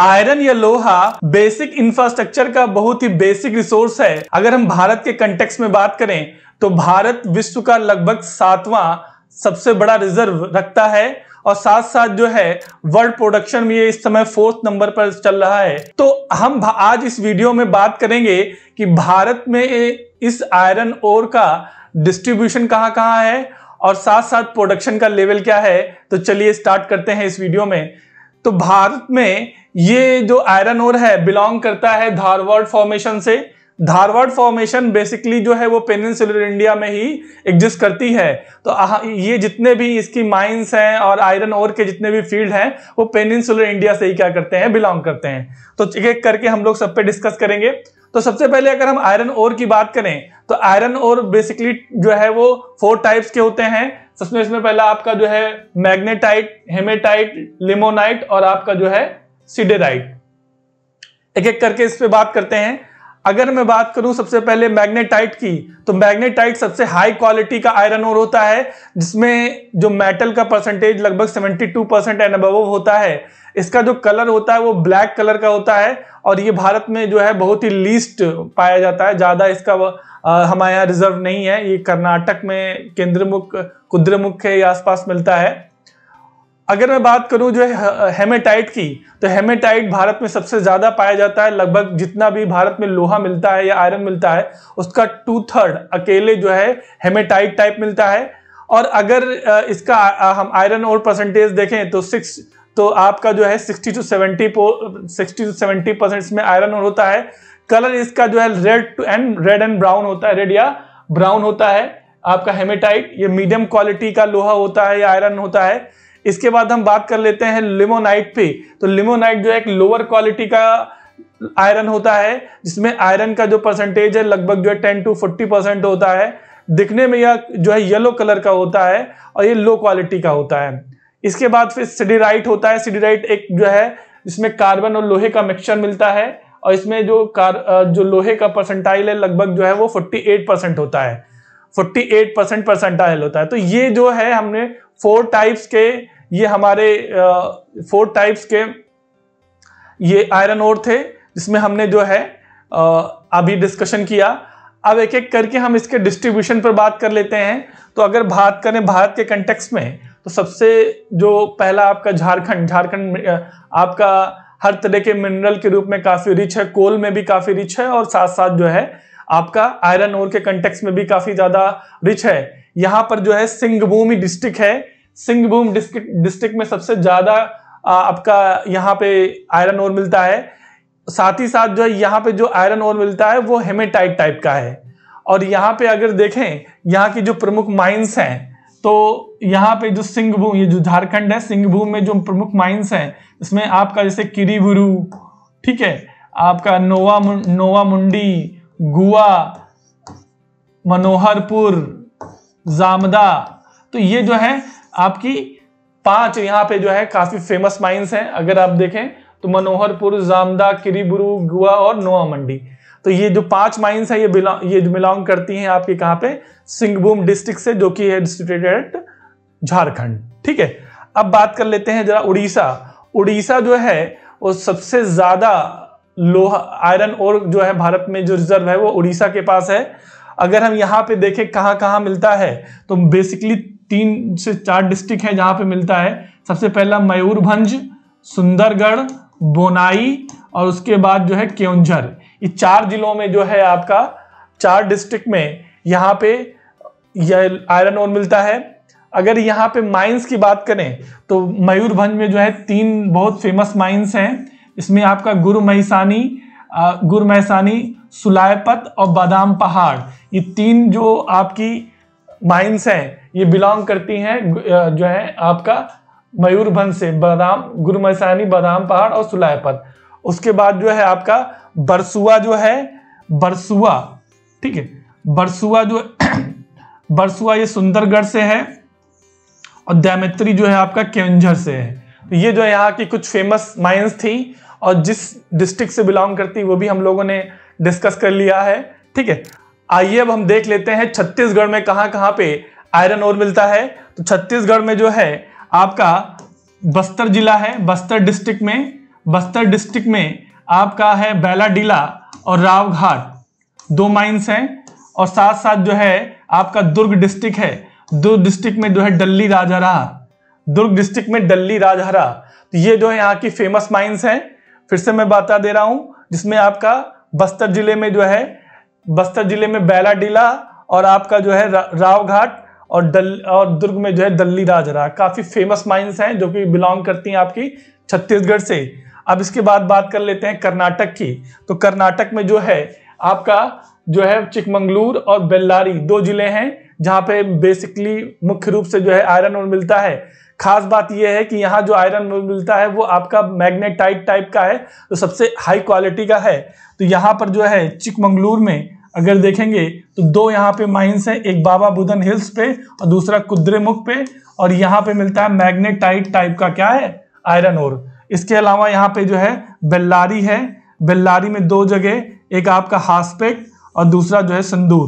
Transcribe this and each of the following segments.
iron या लोहा basic infrastructure का बहुत ही बेसिक रिसोर्स है अगर हम भारत के कंटेक्स में बात करें तो भारत विश्व का लगभग सातवां सबसे बड़ा रिजर्व रखता है और साथ साथ जो है वर्ल्ड प्रोडक्शन में ये इस समय फोर्थ नंबर पर चल रहा है तो हम आज इस वीडियो में बात करेंगे कि भारत में इस आयरन ओर का डिस्ट्रीब्यूशन कहाँ कहाँ है और साथ साथ प्रोडक्शन का लेवल क्या है तो चलिए स्टार्ट करते हैं इस वीडियो में तो भारत में ये जो आयरन ओर है बिलोंग करता है धारवाड़ फॉर्मेशन से धारवाड़ फॉर्मेशन बेसिकली जो है वो पेनिनसुलर इंडिया में ही एग्जिस्ट करती है तो ये जितने भी इसकी माइंस हैं और आयरन ओर के जितने भी फील्ड हैं वो पेनिनसुलर इंडिया से ही क्या करते हैं बिलोंग करते हैं तो एक एक करके हम लोग सब पे डिस्कस करेंगे तो सबसे पहले अगर हम आयरन ओर की बात करें तो आयरन ओर बेसिकली जो है वो फोर टाइप्स के होते हैं सबसे इसमें पहला आपका जो है मैग्नेटाइट हेमेटाइट लिमोनाइट और आपका जो है सीडेराइट एक एक करके इस पर बात करते हैं अगर मैं बात करूं सबसे पहले मैग्नेटाइट की तो मैग्नेटाइट सबसे हाई क्वालिटी का आयरन ओर होता है जिसमें जो मेटल का परसेंटेज लगभग 72 परसेंट एंड अब होता है इसका जो कलर होता है वो ब्लैक कलर का होता है और ये भारत में जो है बहुत ही लीस्ट पाया जाता है ज़्यादा इसका हमारे यहाँ रिजर्व नहीं है ये कर्नाटक में केंद्रमुख कुद्रमुख के आसपास मिलता है अगर मैं बात करूं जो है हेमेटाइट की तो हेमेटाइट भारत में सबसे ज़्यादा पाया जाता है लगभग जितना भी भारत में लोहा मिलता है या आयरन मिलता है उसका टू थर्ड अकेले जो है हेमेटाइट टाइप मिलता है और अगर इसका हम आयरन और परसेंटेज देखें तो सिक्स तो आपका जो है sixty to seventy sixty to seventy percent में आयरन और होता है कलर इसका जो है red and red and brown होता है रेड या ब्राउन होता है आपका हेमेटाइट ये मीडियम क्वालिटी का लोहा होता है या आयरन होता है इसके बाद हम बात कर लेते हैं लिमोनाइट पे तो लिमोनाइट जो है एक लोअर क्वालिटी का आयरन होता है जिसमें आयरन का जो परसेंटेज है लगभग जो है टेन टू फोर्टी परसेंट होता है दिखने में यह जो है येलो कलर का होता है और ये लो क्वालिटी का होता है इसके बाद फिर सिडीराइट होता है सिडीराइट एक जो है जिसमें कार्बन और लोहे का मिक्सचर मिलता है और इसमें जो कार जो लोहे का परसेंटाइल है लगभग जो है वो 48 परसेंट होता है 48 परसेंट परसेंटाइल होता है तो ये जो है हमने फोर टाइप्स के ये हमारे फोर टाइप्स के ये आयरन ओर थे जिसमें हमने जो है अभी डिस्कशन किया अब एक एक करके हम इसके डिस्ट्रीब्यूशन पर बात कर लेते हैं तो अगर बात करें भारत के कंटेक्स में तो सबसे जो पहला आपका झारखंड झारखंड आपका हर तरह के मिनरल के रूप में काफी रिच है कोल में भी काफी रिच है और साथ साथ जो है आपका आयरन ओर के कंटेक्स में भी काफी ज्यादा रिच है यहाँ पर जो है सिंहभूमि डिस्ट्रिक्ट है सिंहभूम डिस्ट्रिक्ट में सबसे ज्यादा आपका यहाँ पे आयरन ओर मिलता है साथ ही साथ जो है यहाँ पे जो आयरन ओर मिलता है वो हेमेटाइट टाइप का है और यहाँ पे अगर देखें यहाँ की जो प्रमुख माइंस हैं तो यहाँ पे जो सिंहभूम ये जो झारखंड है सिंहभूम में जो प्रमुख माइंस हैं इसमें आपका जैसे किरीबुरु ठीक है आपका नोवा नोवा मुंडी गुआ मनोहरपुर जामदा तो ये जो है आपकी पांच यहाँ पे जो है काफी फेमस माइंस हैं अगर आप देखें तो मनोहरपुर जामदा किरीबुरु गुआ और नोवा मंडी तो ये जो पांच माइंस है ये बिलोंग ये बिलोंग करती हैं आपके कहाँ पे सिंहभूम डिस्ट्रिक्ट से जो कि है डिस्ट्रिक्ट झारखंड ठीक है अब बात कर लेते हैं जरा उड़ीसा उड़ीसा जो है वो सबसे ज्यादा लोहा आयरन और जो है भारत में जो रिजर्व है वो उड़ीसा के पास है अगर हम यहाँ पे देखें कहाँ कहाँ मिलता है तो बेसिकली तीन से चार डिस्ट्रिक्ट है जहाँ पे मिलता है सबसे पहला मयूरभंज सुंदरगढ़ बोनाई और उसके बाद जो है केवंझर ये चार जिलों में जो है आपका चार डिस्ट्रिक्ट में यहाँ पे यह आयरन ओर मिलता है अगर यहाँ पे माइंस की बात करें तो मयूरभंज में जो है तीन बहुत फेमस माइंस हैं इसमें आपका गुरु महसानी गुरु महसानी सुलायपत और बादाम पहाड़ ये तीन जो आपकी माइंस हैं ये बिलोंग करती हैं जो है आपका मयूरभंज से बादाम गुरु महसानी बादाम पहाड़ और सुलायपत उसके बाद जो है आपका बरसुआ जो है बरसुआ ठीक है बरसुआ जो बरसुआ ये सुंदरगढ़ से है और दैमित्री जो है आपका केंझर से है तो ये जो है यहाँ की कुछ फेमस माइंस थी और जिस डिस्ट्रिक्ट से बिलोंग करती वो भी हम लोगों ने डिस्कस कर लिया है ठीक है आइए अब हम देख लेते हैं छत्तीसगढ़ में कहाँ कहाँ पे आयरन और मिलता है तो छत्तीसगढ़ में जो है आपका बस्तर जिला है बस्तर डिस्ट्रिक्ट में बस्तर डिस्ट्रिक्ट में आपका है बैलाडीला और रावघाट दो माइंस हैं और साथ साथ जो है आपका दुर्ग डिस्ट्रिक्ट है दुर्ग डिस्ट्रिक्ट में जो है डल्ली राजहरा दुर्ग डिस्ट्रिक्ट में डल्ली राजहरा तो ये जो है यहाँ की फेमस माइंस हैं फिर से मैं बता दे रहा हूँ जिसमें आपका बस्तर जिले में जो है बस्तर जिले में बैलाडीला और आपका जो है रावघाट और डल और दुर्ग में जो है दल्ली राजरा काफ़ी फेमस माइंस हैं जो कि बिलोंग करती हैं आपकी छत्तीसगढ़ से अब इसके बाद बात कर लेते हैं कर्नाटक की तो कर्नाटक में जो है आपका जो है चिकमंगलूर और बेल्लारी दो जिले हैं जहाँ पे बेसिकली मुख्य रूप से जो है आयरन और मिलता है खास बात यह है कि यहाँ जो आयरन मिलता है वो आपका मैग्नेटाइट टाइप का है तो सबसे हाई क्वालिटी का है तो यहाँ पर जो है चिकमंगलूर में अगर देखेंगे तो दो यहाँ पे माइंस हैं एक बाबा बुधन हिल्स पे और दूसरा कुद्रेमुख पे और यहाँ पे मिलता है मैग्नेटाइट टाइप का क्या है आयरन और इसके अलावा यहाँ पे जो है बेल्लारी है बेल्लारी में दो जगह एक आपका हास्पेक और दूसरा जो है संदूर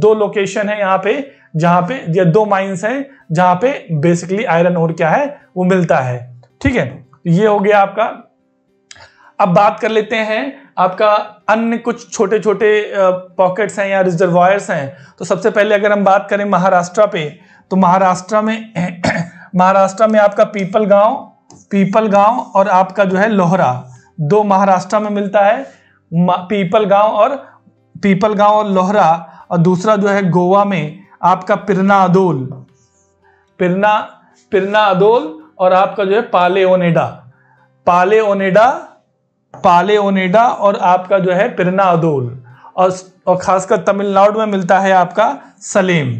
दो लोकेशन है यहाँ पे जहाँ पे या दो माइंस हैं जहाँ पे बेसिकली आयरन और क्या है वो मिलता है ठीक है ये हो गया आपका अब बात कर लेते हैं आपका अन्य कुछ छोटे छोटे पॉकेट्स हैं या रिजर्वायर्स हैं तो सबसे पहले अगर हम बात करें महाराष्ट्र पे तो महाराष्ट्र में महाराष्ट्र में आपका पीपल गांव पीपल गांव और आपका जो है लोहरा दो महाराष्ट्र में मिलता है पीपल गांव और पीपल गांव और लोहरा और दूसरा जो है गोवा में आपका पिरना अदोल पिरना पिरना अदोल और आपका जो है पाले ओनेडा पाले ओनेडा पाले ओनेडा और आपका जो है पिरना अदोल और, और खासकर तमिलनाडु में मिलता है आपका सलेम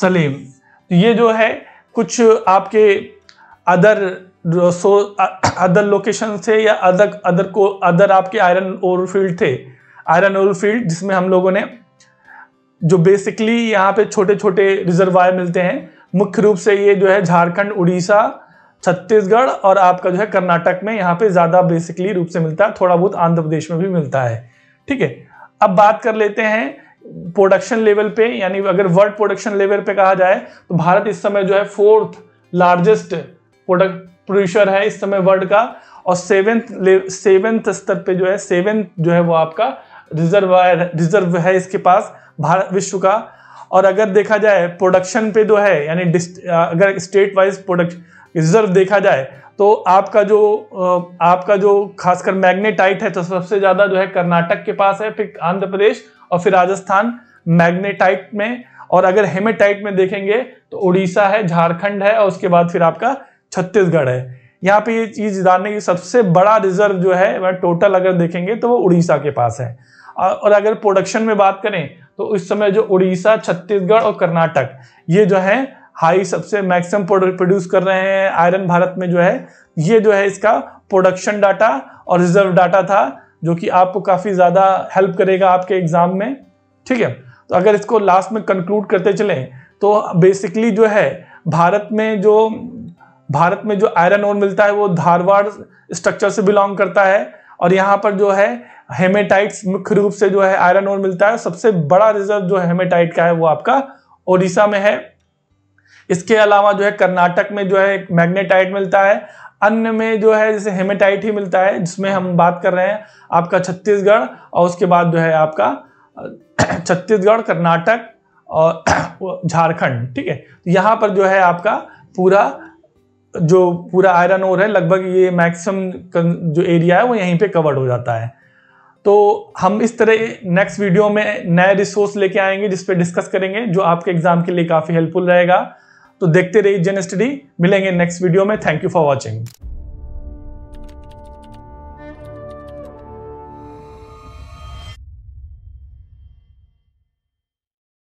सलेम तो ये जो है कुछ आपके अदर सो अदर लोकेशन थे या अदर अदर को अदर आपके आयरन ओर फील्ड थे आयरन ओर फील्ड जिसमें हम लोगों ने जो बेसिकली यहाँ पे छोटे छोटे रिजर्वायर मिलते हैं मुख्य रूप से ये जो है झारखंड उड़ीसा छत्तीसगढ़ और आपका जो है कर्नाटक में यहाँ पे ज़्यादा बेसिकली रूप से मिलता है थोड़ा बहुत आंध्र प्रदेश में भी मिलता है ठीक है अब बात कर लेते हैं प्रोडक्शन लेवल पे यानी अगर वर्ल्ड प्रोडक्शन लेवल पे कहा जाए तो भारत इस समय जो है फोर्थ लार्जेस्ट प्रोडक्ट प्रोड्यूसर है इस समय वर्ल्ड का और सेवेंथ सेवेंथ स्तर पे जो है सेवेंथ जो है वो आपका रिजर्व रिजर्व है इसके पास भारत विश्व का और अगर देखा जाए प्रोडक्शन पे जो है यानी अगर स्टेट वाइज प्रोडक्ट रिजर्व देखा जाए तो आपका जो आपका जो खासकर मैग्नेटाइट है तो सबसे ज़्यादा जो है कर्नाटक के पास है फिर आंध्र प्रदेश और फिर राजस्थान मैग्नेटाइट में और अगर हेमेटाइट में देखेंगे तो उड़ीसा है झारखंड है और उसके बाद फिर आपका छत्तीसगढ़ है यहाँ पे ये चीज जानने की सबसे बड़ा रिजर्व जो है वह टोटल अगर देखेंगे तो वो उड़ीसा के पास है और अगर प्रोडक्शन में बात करें तो इस समय जो उड़ीसा छत्तीसगढ़ और कर्नाटक ये जो है हाई सबसे मैक्सिमम प्रोड्यूस कर रहे हैं आयरन भारत में जो है ये जो है इसका प्रोडक्शन डाटा और रिजर्व डाटा था जो कि आपको काफ़ी ज़्यादा हेल्प करेगा आपके एग्ज़ाम में ठीक है तो अगर इसको लास्ट में कंक्लूड करते चलें तो बेसिकली जो है भारत में जो भारत में जो आयरन ओर मिलता है वो धारवाड़ स्ट्रक्चर से बिलोंग करता है और यहाँ पर जो है हेमेटाइट्स मुख्य रूप से जो है आयरन ओर मिलता है सबसे बड़ा रिजर्व जो हेमेटाइट का है वो आपका ओडिशा में है इसके अलावा जो है कर्नाटक में जो है मैग्नेटाइट मिलता है अन्य में जो है जैसे हेमेटाइट ही मिलता है जिसमें हम बात कर रहे हैं आपका छत्तीसगढ़ और उसके बाद जो है आपका छत्तीसगढ़ कर्नाटक और झारखंड ठीक है तो यहाँ पर जो है आपका पूरा जो पूरा आयरन ओर है लगभग ये मैक्सिमम जो एरिया है वो यहीं पे कवर्ड हो जाता है तो हम इस तरह नेक्स्ट वीडियो में नए रिसोर्स लेके आएंगे जिस पे डिस्कस करेंगे जो आपके एग्जाम के लिए काफ़ी हेल्पफुल रहेगा तो देखते रहिए जन स्टडी मिलेंगे नेक्स्ट वीडियो में थैंक यू फॉर वॉचिंग